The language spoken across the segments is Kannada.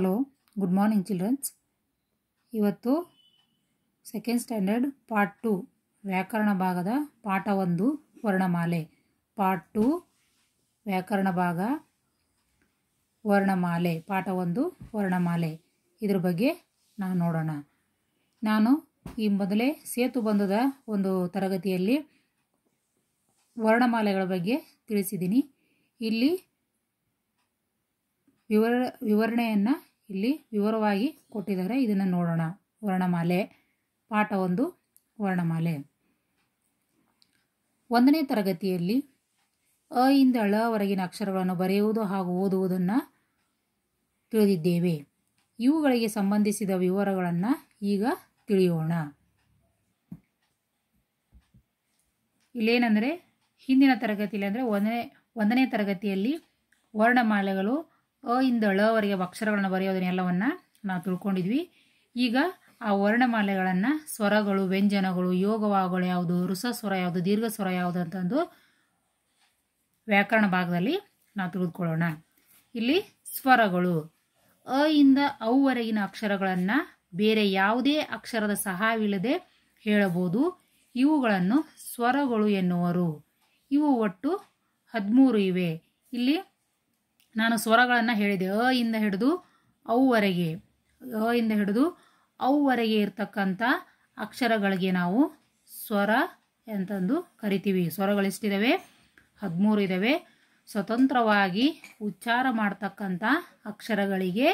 ಹಲೋ ಗುಡ್ ಮಾರ್ನಿಂಗ್ ಚಿಲ್ಡ್ರನ್ಸ್ ಇವತ್ತು ಸೆಕೆಂಡ್ ಸ್ಟ್ಯಾಂಡರ್ಡ್ ಪಾರ್ಟ್ ಟು ವ್ಯಾಕರಣ ಭಾಗದ ಪಾಠ ಒಂದು ವರ್ಣಮಾಲೆ ಪಾರ್ಟ್ ಟು ವ್ಯಾಕರಣ ಭಾಗ ವರ್ಣಮಾಲೆ ಪಾಠ ಒಂದು ವರ್ಣಮಾಲೆ ಇದ್ರ ಬಗ್ಗೆ ನಾವು ನೋಡೋಣ ನಾನು ಈ ಮೊದಲೇ ಸೇತು ಬಂಧದ ಒಂದು ತರಗತಿಯಲ್ಲಿ ವರ್ಣಮಾಲೆಗಳ ಬಗ್ಗೆ ತಿಳಿಸಿದ್ದೀನಿ ಇಲ್ಲಿ ವಿವರ ವಿವರಣೆಯನ್ನು ಇಲ್ಲಿ ವಿವರವಾಗಿ ಕೊಟ್ಟಿದ್ದಾರೆ ಇದನ್ನು ನೋಡೋಣ ವರ್ಣಮಾಲೆ ಪಾಠ ಒಂದು ವರ್ಣಮಾಲೆ ಒಂದನೇ ತರಗತಿಯಲ್ಲಿ ಅ ಇಂದ ಅಳವರೆಗಿನ ಅಕ್ಷರಗಳನ್ನು ಬರೆಯುವುದು ಹಾಗೂ ಓದುವುದನ್ನು ತಿಳಿದಿದ್ದೇವೆ ಇವುಗಳಿಗೆ ಸಂಬಂಧಿಸಿದ ವಿವರಗಳನ್ನು ಈಗ ತಿಳಿಯೋಣ ಇಲ್ಲೇನೆಂದರೆ ಹಿಂದಿನ ತರಗತಿಯಲ್ಲಿ ಅಂದರೆ ಒಂದನೇ ಒಂದನೇ ತರಗತಿಯಲ್ಲಿ ವರ್ಣಮಾಲೆಗಳು ಅ ಇಂದ ಅಳವರೆಗೆ ಅಕ್ಷರಗಳನ್ನು ಬರೆಯೋದನ್ನೆಲ್ಲವನ್ನು ನಾವು ತಿಳ್ಕೊಂಡಿದ್ವಿ ಈಗ ಆ ವರ್ಣಮಾಲೆಗಳನ್ನು ಸ್ವರಗಳು ವ್ಯಂಜನಗಳು ಯೋಗವಾಗಳು ಯಾವುದು ಸ್ವರ ಯಾವುದು ದೀರ್ಘ ಸ್ವರ ಯಾವುದು ಅಂತಂದು ವ್ಯಾಕರಣ ಭಾಗದಲ್ಲಿ ನಾವು ತಿಳಿದುಕೊಳ್ಳೋಣ ಇಲ್ಲಿ ಸ್ವರಗಳು ಅ ಇಂದ ಅವುವರೆಗಿನ ಅಕ್ಷರಗಳನ್ನು ಬೇರೆ ಯಾವುದೇ ಅಕ್ಷರದ ಸಹಾಯವಿಲ್ಲದೆ ಹೇಳಬಹುದು ಇವುಗಳನ್ನು ಸ್ವರಗಳು ಎನ್ನುವರು ಇವು ಒಟ್ಟು ಹದಿಮೂರು ಇವೆ ಇಲ್ಲಿ ನಾನು ಸ್ವರಗಳನ್ನು ಹೇಳಿದೆ ಅ ಇಂದ ಹಿಡಿದು ಅವುವರೆಗೆ ಅ ಇಂದ ಹಿಡಿದು ಅವುವರೆಗೆ ಇರ್ತಕ್ಕಂಥ ಅಕ್ಷರಗಳಿಗೆ ನಾವು ಸ್ವರ ಅಂತಂದು ಕರಿತೀವಿ ಸ್ವರಗಳೆಷ್ಟಿದ್ದಾವೆ ಹದಿಮೂರು ಇದ್ದಾವೆ ಸ್ವತಂತ್ರವಾಗಿ ಉಚ್ಚಾರ ಮಾಡ್ತಕ್ಕಂಥ ಅಕ್ಷರಗಳಿಗೆ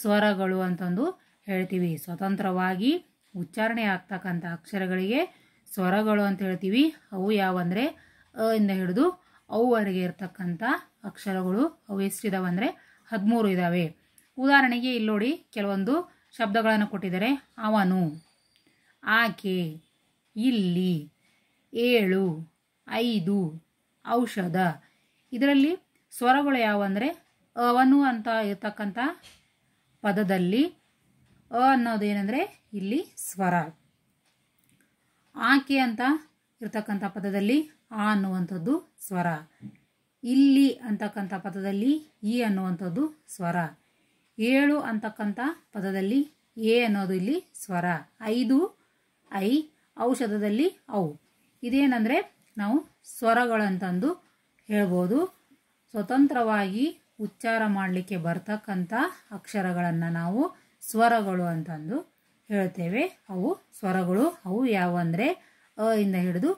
ಸ್ವರಗಳು ಅಂತಂದು ಹೇಳ್ತೀವಿ ಸ್ವತಂತ್ರವಾಗಿ ಉಚ್ಚಾರಣೆ ಆಗ್ತಕ್ಕಂಥ ಅಕ್ಷರಗಳಿಗೆ ಸ್ವರಗಳು ಅಂತ ಹೇಳ್ತೀವಿ ಅವು ಯಾವಂದರೆ ಅ ಇಂದ ಹಿಡಿದು ಅವುವರೆಗೆ ಇರ್ತಕ್ಕಂಥ ಅಕ್ಷರಗಳು ಅವು ಎಷ್ಟಿದಾವೆ ಅಂದರೆ ಹದಿಮೂರು ಇದ್ದಾವೆ ಉದಾಹರಣೆಗೆ ಇಲ್ಲಿ ನೋಡಿ ಕೆಲವೊಂದು ಶಬ್ದಗಳನ್ನು ಕೊಟ್ಟಿದ್ದಾರೆ ಅವನು ಆಕೆ ಇಲ್ಲಿ ಏಳು ಐದು ಔಷಧ ಇದರಲ್ಲಿ ಸ್ವರಗಳು ಯಾವಂದರೆ ಅವನು ಅಂತ ಇರ್ತಕ್ಕಂಥ ಪದದಲ್ಲಿ ಅ ಅನ್ನೋದು ಇಲ್ಲಿ ಸ್ವರ ಆಕೆ ಅಂತ ಇರ್ತಕ್ಕಂಥ ಪದದಲ್ಲಿ ಆ ಅನ್ನುವಂಥದ್ದು ಸ್ವರ ಇಲ್ಲಿ ಅಂತಕ್ಕಂಥ ಪದದಲ್ಲಿ ಇ ಅನ್ನುವಂಥದ್ದು ಸ್ವರ ಏಳು ಅಂತಕ್ಕಂಥ ಪದದಲ್ಲಿ ಎ ಅನ್ನೋದು ಇಲ್ಲಿ ಸ್ವರ ಐದು ಐ ಔಷಧದಲ್ಲಿ ಔ ಇದೇನೆಂದರೆ ನಾವು ಸ್ವರಗಳಂತಂದು ಹೇಳ್ಬೋದು ಸ್ವತಂತ್ರವಾಗಿ ಉಚ್ಚಾರ ಮಾಡಲಿಕ್ಕೆ ಬರ್ತಕ್ಕಂಥ ಅಕ್ಷರಗಳನ್ನು ನಾವು ಸ್ವರಗಳು ಅಂತಂದು ಹೇಳ್ತೇವೆ ಅವು ಸ್ವರಗಳು ಅವು ಯಾವಂದರೆ ಅ ಇಂದ ಹಿಡಿದು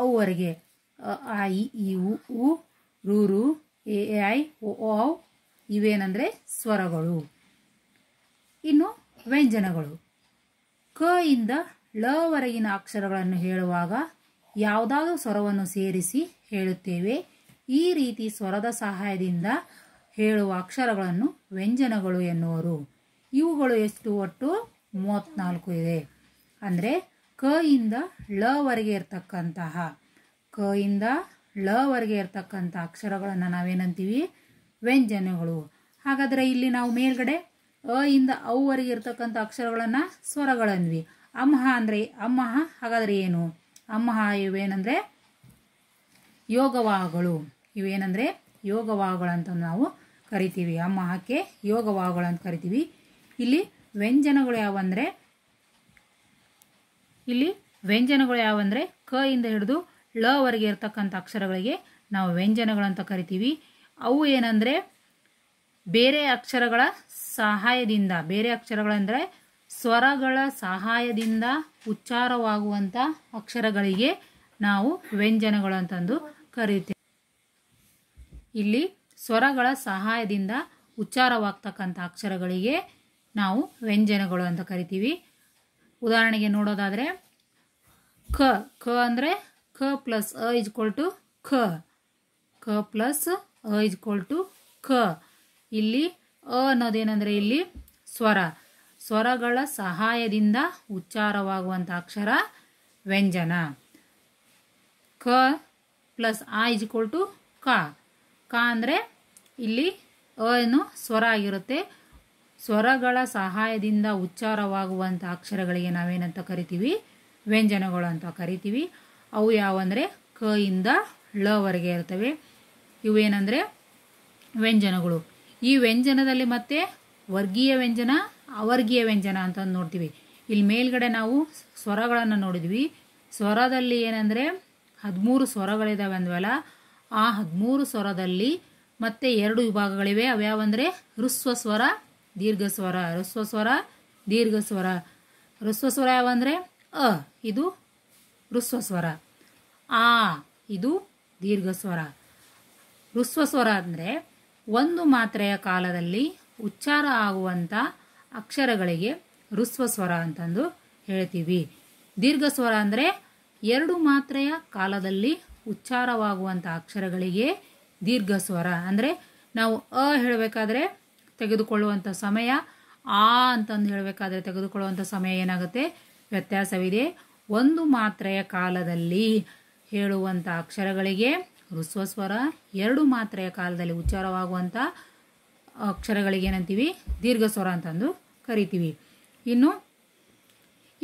ಅ ಆ ಇ ಉ ರೂರು ಎ ಐ ಓ ಔ ಇವೇನಂದರೆ ಸ್ವರಗಳು ಇನ್ನು ವ್ಯಂಜನಗಳು ಕ ಇಂದ ಲವರೆಗಿನ ಅಕ್ಷರಗಳನ್ನು ಹೇಳುವಾಗ ಯಾವುದಾದ್ರೂ ಸ್ವರವನ್ನು ಸೇರಿಸಿ ಹೇಳುತ್ತೇವೆ ಈ ರೀತಿ ಸ್ವರದ ಸಹಾಯದಿಂದ ಹೇಳುವ ಅಕ್ಷರಗಳನ್ನು ವ್ಯಂಜನಗಳು ಎನ್ನುವರು ಇವುಗಳು ಎಷ್ಟು ಒಟ್ಟು ಮೂವತ್ತ್ನಾಲ್ಕು ಇದೆ ಅಂದರೆ ಕ ಇಂದ ಲವರೆಗೆ ಇರತಕ್ಕಂತಹ ಕ ಇಂದ ಲವರೆಗೆ ಇರ್ತಕ್ಕಂಥ ಅಕ್ಷರಗಳನ್ನು ನಾವೇನಂತೀವಿ ವ್ಯಂಜನಗಳು ಹಾಗಾದರೆ ಇಲ್ಲಿ ನಾವು ಮೇಲ್ಗಡೆ ಅ ಇಂದ ಅವರೆಗೆ ಇರ್ತಕ್ಕಂಥ ಅಕ್ಷರಗಳನ್ನು ಸ್ವರಗಳಂದ್ವಿ ಅಮ್ಮಹ ಅಂದರೆ ಅಮ್ಮಹ ಹಾಗಾದರೆ ಏನು ಅಮ್ಮಹ ಇವೇನಂದರೆ ಯೋಗವಾಹಗಳು ಇವೇನಂದರೆ ಯೋಗವಾಹಗಳಂತ ನಾವು ಕರಿತೀವಿ ಅಮ್ಮಹಕ್ಕೆ ಯೋಗವಾಹಗಳು ಅಂತ ಕರಿತೀವಿ ಇಲ್ಲಿ ವ್ಯಂಜನಗಳು ಯಾವಂದರೆ ಇಲ್ಲಿ ವ್ಯಂಜನಗಳು ಯಾವಂದರೆ ಕ ಇಂದ ಹಿಡಿದು ವರೆಗೆ ಇರ್ತಕ್ಕಂಥ ಅಕ್ಷರಗಳಿಗೆ ನಾವು ವ್ಯಂಜನಗಳಂತ ಕರಿತೀವಿ ಅವು ಏನಂದರೆ ಬೇರೆ ಅಕ್ಷರಗಳ ಸಹಾಯದಿಂದ ಬೇರೆ ಅಕ್ಷರಗಳೆಂದರೆ ಸ್ವರಗಳ ಸಹಾಯದಿಂದ ಉಚ್ಚಾರವಾಗುವಂಥ ಅಕ್ಷರಗಳಿಗೆ ನಾವು ವ್ಯಂಜನಗಳು ಅಂತಂದು ಕರೀತೇವೆ ಇಲ್ಲಿ ಸ್ವರಗಳ ಸಹಾಯದಿಂದ ಉಚ್ಚಾರವಾಗ್ತಕ್ಕಂಥ ಅಕ್ಷರಗಳಿಗೆ ನಾವು ವ್ಯಂಜನಗಳು ಅಂತ ಕರಿತೀವಿ ಉದಾಹರಣೆಗೆ ನೋಡೋದಾದರೆ ಕ ಕ ಅಂದರೆ ಕ ಪ್ಲಸ್ ಅ ಇಜ್ಕೊಲ್ ಟು ಖ ಕ ಪ್ಲಸ್ ಅ ಟು ಖ ಇಲ್ಲಿ ಅ ಅನ್ನೋದೇನೆಂದರೆ ಇಲ್ಲಿ ಸ್ವರ ಸ್ವರಗಳ ಸಹಾಯದಿಂದ ಉಚ್ಚಾರವಾಗುವಂಥ ಅಕ್ಷರ ವ್ಯಂಜನ ಕ ಪ್ಲಸ್ ಆ ಟು ಕ ಕ ಅಂದರೆ ಇಲ್ಲಿ ಅ ಏನು ಸ್ವರ ಆಗಿರುತ್ತೆ ಸ್ವರಗಳ ಸಹಾಯದಿಂದ ಉಚ್ಚಾರವಾಗುವಂಥ ಅಕ್ಷರಗಳಿಗೆ ನಾವೇನಂತ ಕರಿತೀವಿ ವ್ಯಂಜನಗಳು ಅಂತ ಕರಿತೀವಿ ಅವು ಯಾವಂದರೆ ಕ ಇಂದ ಲವರೆಗೆ ಇರ್ತವೆ ಏನಂದ್ರೆ ವ್ಯಂಜನಗಳು ಈ ವ್ಯಂಜನದಲ್ಲಿ ಮತ್ತೆ ವರ್ಗೀಯ ವ್ಯಂಜನ ಅವರ್ಗೀಯ ವ್ಯಂಜನ ಅಂತ ನೋಡ್ತೀವಿ ಇಲ್ಲಿ ಮೇಲ್ಗಡೆ ನಾವು ಸ್ವರಗಳನ್ನು ನೋಡಿದ್ವಿ ಸ್ವರದಲ್ಲಿ ಏನಂದರೆ ಹದಿಮೂರು ಸ್ವರಗಳಿದ್ದಾವೆ ಅಂದ್ವಲ್ಲ ಆ ಹದಿಮೂರು ಸ್ವರದಲ್ಲಿ ಮತ್ತೆ ಎರಡು ವಿಭಾಗಗಳಿವೆ ಅವ್ಯಾವಂದರೆ ಋಸ್ವ ಸ್ವರ ದೀರ್ಘ ಸ್ವರ ಋಸ್ವ ಸ್ವರ ದೀರ್ಘ ಸ್ವರ ಋಸ್ವ ಸ್ವರ ಯಾವಂದರೆ ಅ ಇದು ಹೃಸ್ವ ಸ್ವರ ಆ ಇದು ದೀರ್ಘ ಸ್ವರ ಹೃಸ್ವ ಸ್ವರ ಅಂದರೆ ಒಂದು ಮಾತ್ರೆಯ ಕಾಲದಲ್ಲಿ ಉಚ್ಚಾರ ಆಗುವಂಥ ಅಕ್ಷರಗಳಿಗೆ ಹೃಸ್ವ ಸ್ವರ ಅಂತಂದು ಹೇಳ್ತೀವಿ ದೀರ್ಘ ಸ್ವರ ಅಂದರೆ ಎರಡು ಮಾತ್ರೆಯ ಕಾಲದಲ್ಲಿ ಉಚ್ಚಾರವಾಗುವಂಥ ಅಕ್ಷರಗಳಿಗೆ ದೀರ್ಘ ಸ್ವರ ಅಂದರೆ ನಾವು ಅ ಹೇಳಬೇಕಾದ್ರೆ ತೆಗೆದುಕೊಳ್ಳುವಂಥ ಸಮಯ ಆ ಅಂತಂದು ಹೇಳಬೇಕಾದ್ರೆ ತೆಗೆದುಕೊಳ್ಳುವಂಥ ಸಮಯ ಏನಾಗುತ್ತೆ ವ್ಯತ್ಯಾಸವಿದೆ ಒಂದು ಮಾತ್ರೆಯ ಕಾಲದಲ್ಲಿ ಹೇಳುವಂಥ ಅಕ್ಷರಗಳಿಗೆ ಸ್ವರ ಎರಡು ಮಾತ್ರೆಯ ಕಾಲದಲ್ಲಿ ಉಚ್ಚಾರವಾಗುವಂಥ ಅಕ್ಷರಗಳಿಗೆ ಏನಂತೀವಿ ದೀರ್ಘ ಸ್ವರ ಅಂತಂದು ಕರಿತೀವಿ ಇನ್ನು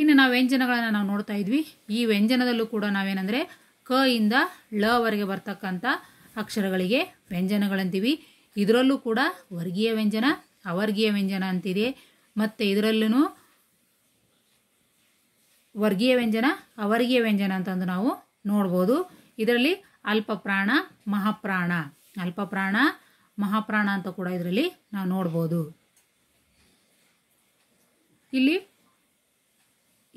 ಇನ್ನು ನಾವು ವ್ಯಂಜನಗಳನ್ನು ನಾವು ನೋಡ್ತಾ ಇದ್ವಿ ಈ ವ್ಯಂಜನದಲ್ಲೂ ಕೂಡ ನಾವೇನೆಂದರೆ ಕ ಇಂದ ಲವರೆಗೆ ಬರ್ತಕ್ಕಂಥ ಅಕ್ಷರಗಳಿಗೆ ವ್ಯಂಜನಗಳಂತೀವಿ ಇದರಲ್ಲೂ ಕೂಡ ವರ್ಗೀಯ ವ್ಯಂಜನ ಅವರ್ಗೀಯ ವ್ಯಂಜನ ಅಂತಿದೆ ಮತ್ತು ಇದರಲ್ಲೂ ವರ್ಗೀಯ ವ್ಯಂಜನ ಅವರ್ಗೀಯ ವ್ಯಂಜನ ಅಂತಂದು ನಾವು ನೋಡ್ಬೋದು ಇದರಲ್ಲಿ ಅಲ್ಪಪ್ರಾಣ ಮಹಾಪ್ರಾಣ ಅಲ್ಪಪ್ರಾಣ ಮಹಾಪ್ರಾಣ ಅಂತ ಕೂಡ ಇದರಲ್ಲಿ ನಾವು ನೋಡ್ಬೋದು ಇಲ್ಲಿ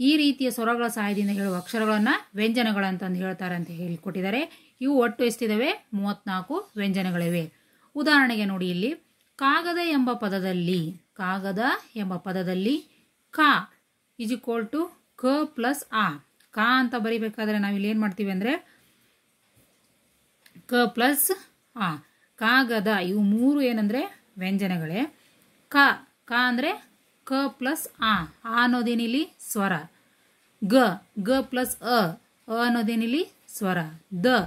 ಈ ರೀತಿಯ ಸ್ವರಗಳ ಸಹಾಯದಿಂದ ಹೇಳುವ ಅಕ್ಷರಗಳನ್ನು ವ್ಯಂಜನಗಳಂತಂದು ಹೇಳ್ತಾರೆ ಅಂತ ಹೇಳಿಕೊಟ್ಟಿದ್ದಾರೆ ಇವು ಒಟ್ಟು ಎಷ್ಟಿದ್ದಾವೆ ಮೂವತ್ನಾಲ್ಕು ವ್ಯಂಜನಗಳಿವೆ ಉದಾಹರಣೆಗೆ ನೋಡಿ ಇಲ್ಲಿ ಕಾಗದ ಎಂಬ ಪದದಲ್ಲಿ ಕಾಗದ ಎಂಬ ಪದದಲ್ಲಿ ಕಾ ಟು ಕ ಪ್ಲಸ್ ಆ ಕ ಅಂತ ಬರಿಬೇಕಾದ್ರೆ ನಾವಿಲ್ಲಿ ಏನು ಮಾಡ್ತೀವಿ ಅಂದರೆ ಕ ಪ್ಲಸ್ ಆ ಕಾಗದ ಇವು ಮೂರು ಏನಂದರೆ ವ್ಯಂಜನಗಳೇ ಕ ಕ ಅಂದರೆ ಕ ಪ್ಲಸ್ ಆ ಆ ಅನ್ನೋದೇನಿಲ್ಲಿ ಸ್ವರ ಗ ಗ ಪ್ಲಸ್ ಅ ಅ ಅನ್ನೋದೇನಿಲ್ಲಿ ಸ್ವರ ದ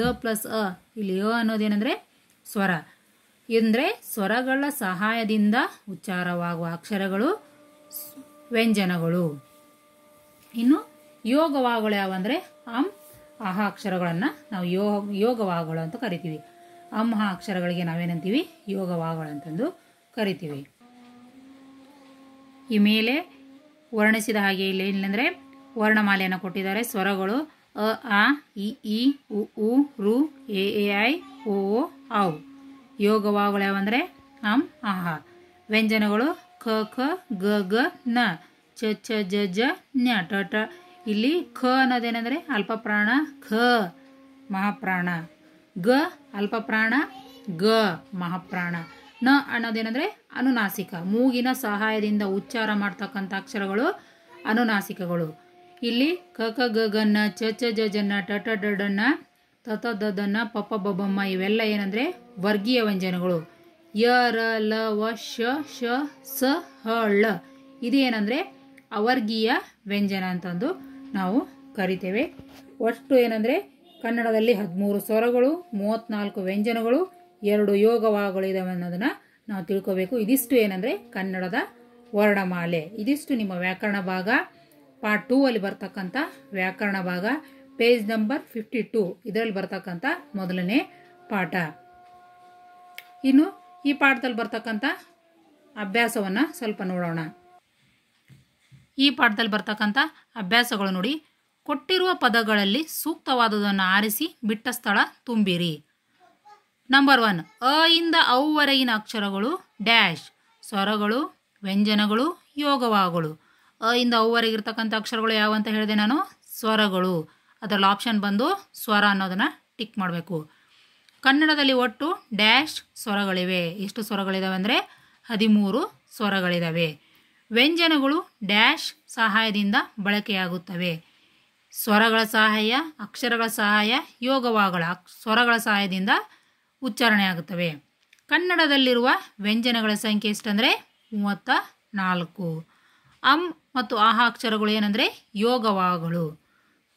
ದ ಪ್ಲಸ್ ಅ ಇಲ್ಲಿ ಅ ಅನ್ನೋದೇನಂದರೆ ಸ್ವರ ಎಂದರೆ ಸ್ವರಗಳ ಸಹಾಯದಿಂದ ಉಚ್ಚಾರವಾಗುವ ಅಕ್ಷರಗಳು ವ್ಯಂಜನಗಳು ಇನ್ನು ಯೋಗವಾಗಳು ಅಂದರೆ ಅಂ ಅಹ ಅಕ್ಷರಗಳನ್ನು ನಾವು ಯೋಗ ಯೋಗವಾಗಳು ಅಂತ ಕರಿತೀವಿ ಅಂಹ ಅಕ್ಷರಗಳಿಗೆ ನಾವೇನಂತೀವಿ ಯೋಗವಾಗಳು ಅಂತಂದು ಕರಿತೀವಿ ಈ ಮೇಲೆ ವರ್ಣಿಸಿದ ಹಾಗೆ ಇಲ್ಲಿ ಇಲ್ಲಂದರೆ ವರ್ಣಮಾಲೆಯನ್ನು ಕೊಟ್ಟಿದ್ದಾರೆ ಸ್ವರಗಳು ಅ ಆ ಇ ಇ ಉ ಉ ರು ಎ ಎ ಐ ಓ ಓ ಯೋಗವಾಗಳು ಯಾವಂದರೆ ಅಂ ಅಹ ವ್ಯಂಜನಗಳು ಖ ಖ ಗ ಗ ನ ಚ ಜ ಜ ಞ ಟ ಟ ಇಲ್ಲಿ ಖ ಅನ್ನೋದೇನೆಂದರೆ ಅಲ್ಪ ಪ್ರಾಣ ಖ ಮಹಾಪ್ರಾಣ ಗ ಅಲ್ಪ ಪ್ರಾಣ ಗ ಮಹಾಪ್ರಾಣ ನ ಅನ್ನೋದೇನೆಂದರೆ ಅನುನಾಸಿಕ ಮೂಗಿನ ಸಹಾಯದಿಂದ ಉಚ್ಚಾರ ಮಾಡ್ತಕ್ಕಂಥ ಅಕ್ಷರಗಳು ಅನುನಾಸಿಕಗಳು ಇಲ್ಲಿ ಕ ಕ ಗ ಗನ್ನ ಚ ಚ ಜ ಜನ್ನ ಟ ಟ ಡ ಡನ್ನ ತ ತ ದ ದನ್ನ ಪಪ ಇವೆಲ್ಲ ಏನಂದರೆ ವರ್ಗೀಯ ವ್ಯಂಜನಗಳು ಯ ರ ಲ ವ ಶ ಶ ಸ ಹ ಳ ಏನಂದರೆ ಅವರ್ಗೀಯ ವ್ಯಂಜನ ಅಂತಂದು ನಾವು ಕರಿತೇವೆ ಒಟ್ಟು ಏನಂದರೆ ಕನ್ನಡದಲ್ಲಿ ಹದಿಮೂರು ಸ್ವರಗಳು ಮೂವತ್ತ್ನಾಲ್ಕು ವ್ಯಂಜನಗಳು ಎರಡು ಯೋಗವಾಗಳು ಇದಾವೆ ಅನ್ನೋದನ್ನು ನಾವು ತಿಳ್ಕೋಬೇಕು ಇದಿಷ್ಟು ಏನಂದರೆ ಕನ್ನಡದ ವರ್ಣಮಾಲೆ ಇದಿಷ್ಟು ನಿಮ್ಮ ವ್ಯಾಕರಣ ಭಾಗ ಪಾರ್ಟ್ ಟೂ ಅಲ್ಲಿ ಬರ್ತಕ್ಕಂಥ ವ್ಯಾಕರಣ ಭಾಗ ಪೇಜ್ ನಂಬರ್ ಫಿಫ್ಟಿ ಟೂ ಇದರಲ್ಲಿ ಬರ್ತಕ್ಕಂಥ ಮೊದಲನೇ ಪಾಠ ಇನ್ನು ಈ ಪಾಠದಲ್ಲಿ ಬರ್ತಕ್ಕಂಥ ಅಭ್ಯಾಸವನ್ನು ಸ್ವಲ್ಪ ನೋಡೋಣ ಈ ಪಾಠದಲ್ಲಿ ಬರ್ತಕ್ಕಂಥ ಅಭ್ಯಾಸಗಳು ನೋಡಿ ಕೊಟ್ಟಿರುವ ಪದಗಳಲ್ಲಿ ಸೂಕ್ತವಾದದನ್ನು ಆರಿಸಿ ಬಿಟ್ಟ ಸ್ಥಳ ತುಂಬಿರಿ ನಂಬರ್ ಒನ್ ಅ ಇಂದ ಅವರೆಗಿನ ಅಕ್ಷರಗಳು ಡ್ಯಾಶ್ ಸ್ವರಗಳು ವ್ಯಂಜನಗಳು ಯೋಗವಾಗಳು ಅ ಇಂದ ಅವರೆಗಿರ್ತಕ್ಕಂಥ ಅಕ್ಷರಗಳು ಯಾವ ಅಂತ ಹೇಳಿದೆ ನಾನು ಸ್ವರಗಳು ಅದರಲ್ಲಿ ಆಪ್ಷನ್ ಬಂದು ಸ್ವರ ಅನ್ನೋದನ್ನು ಟಿಕ್ ಮಾಡಬೇಕು ಕನ್ನಡದಲ್ಲಿ ಒಟ್ಟು ಡ್ಯಾಶ್ ಸ್ವರಗಳಿವೆ ಎಷ್ಟು ಸ್ವರಗಳಿದಾವೆ ಅಂದರೆ ಹದಿಮೂರು ಸ್ವರಗಳಿದ್ದಾವೆ ವ್ಯಂಜನಗಳು ಡ್ಯಾಶ್ ಸಹಾಯದಿಂದ ಬಳಕೆಯಾಗುತ್ತವೆ ಸ್ವರಗಳ ಸಹಾಯ ಅಕ್ಷರಗಳ ಸಹಾಯ ಯೋಗವಾಗಳ ಸ್ವರಗಳ ಸಹಾಯದಿಂದ ಉಚ್ಚಾರಣೆ ಆಗುತ್ತವೆ ಕನ್ನಡದಲ್ಲಿರುವ ವ್ಯಂಜನಗಳ ಸಂಖ್ಯೆ ಎಷ್ಟಂದರೆ ಮೂವತ್ತ ನಾಲ್ಕು ಅಂ ಮತ್ತು ಆಹ ಅಕ್ಷರಗಳು ಏನಂದರೆ ಯೋಗವಾಗಳು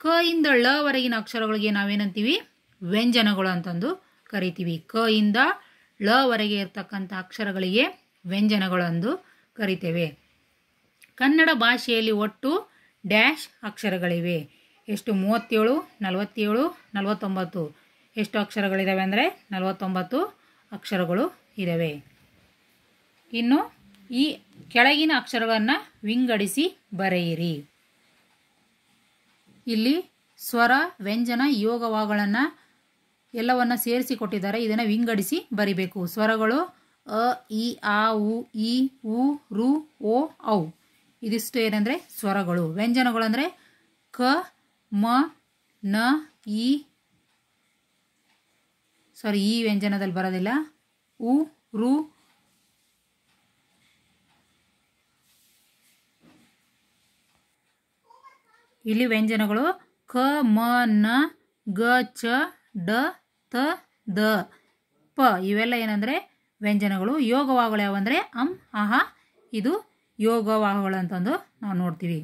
ಕ ಇಂದ ಳವರೆಗಿನ ಅಕ್ಷರಗಳಿಗೆ ನಾವೇನಂತೀವಿ ವ್ಯಂಜನಗಳು ಅಂತಂದು ಕರಿತೀವಿ ಕ ಇಂದ ಳವರೆಗೆ ಇರ್ತಕ್ಕಂಥ ಅಕ್ಷರಗಳಿಗೆ ವ್ಯಂಜನಗಳು ಅಂದು ಕರಿತೇವೆ ಕನ್ನಡ ಭಾಷೆಯಲ್ಲಿ ಒಟ್ಟು ಡ್ಯಾಶ್ ಅಕ್ಷರಗಳಿವೆ ಎಷ್ಟು ಮೂವತ್ತೇಳು ನಲವತ್ತೇಳು ನಲವತ್ತೊಂಬತ್ತು ಎಷ್ಟು ಅಕ್ಷರಗಳಿದ್ದಾವೆ ಅಂದರೆ ನಲವತ್ತೊಂಬತ್ತು ಅಕ್ಷರಗಳು ಇದ್ದಾವೆ ಇನ್ನು ಈ ಕೆಳಗಿನ ಅಕ್ಷರಗಳನ್ನು ವಿಂಗಡಿಸಿ ಬರೆಯಿರಿ ಇಲ್ಲಿ ಸ್ವರ ವ್ಯಂಜನ ಯೋಗವಾಗಳನ್ನು ಎಲ್ಲವನ್ನು ಸೇರಿಸಿ ಕೊಟ್ಟಿದ್ದಾರೆ ಇದನ್ನು ವಿಂಗಡಿಸಿ ಬರಿಬೇಕು ಸ್ವರಗಳು ಅ ಇ ಆ ಉ ಇ ಉ ರು ಓ ಔ ಇದಿಷ್ಟು ಏನಂದರೆ ಸ್ವರಗಳು ವ್ಯಂಜನಗಳು ಅಂದರೆ ಕ ಮ ನ ಇ ಸಾರಿ ಈ ವ್ಯಂಜನದಲ್ಲಿ ಬರೋದಿಲ್ಲ ಉ ರು ಇಲ್ಲಿ ವ್ಯಂಜನಗಳು ಕ ಮ ನ ಗ ಚ ಡ ತ ದ ಪ ಇವೆಲ್ಲ ಏನಂದರೆ ವ್ಯಂಜನಗಳು ಯೋಗವಾಗಳು ಯಾವಂದರೆ ಅಂ ಅಹ ಇದು ಯೋಗವಾಹಗಳು ಅಂತಂದು ನಾವು ನೋಡ್ತೀವಿ